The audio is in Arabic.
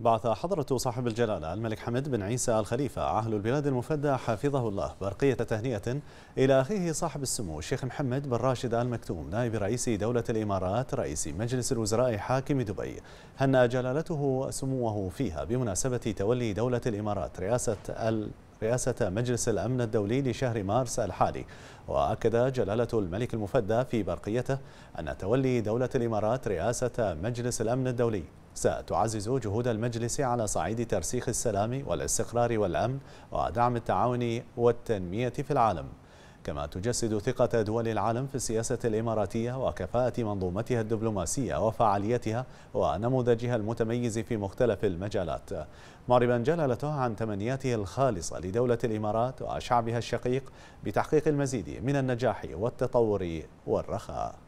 بعث حضرة صاحب الجلالة الملك حمد بن عيسى الخليفة عهل البلاد المفدى حفظه الله برقية تهنئة إلى أخيه صاحب السمو الشيخ محمد بن راشد آل مكتوم نائب رئيس دولة الإمارات رئيس مجلس الوزراء حاكم دبي هنأ جلالته سموه فيها بمناسبة تولي دولة الإمارات رئاسة رئاسة مجلس الأمن الدولي لشهر مارس الحالي وأكد جلالة الملك المفدى في برقيته أن تولي دولة الإمارات رئاسة مجلس الأمن الدولي ستعزز جهود المجلس على صعيد ترسيخ السلام والاستقرار والأمن ودعم التعاون والتنمية في العالم كما تجسد ثقة دول العالم في السياسة الإماراتية وكفاءة منظومتها الدبلوماسية وفعاليتها ونموذجها المتميز في مختلف المجالات معربا جلالته عن تمنياته الخالصة لدولة الإمارات وشعبها الشقيق بتحقيق المزيد من النجاح والتطور والرخاء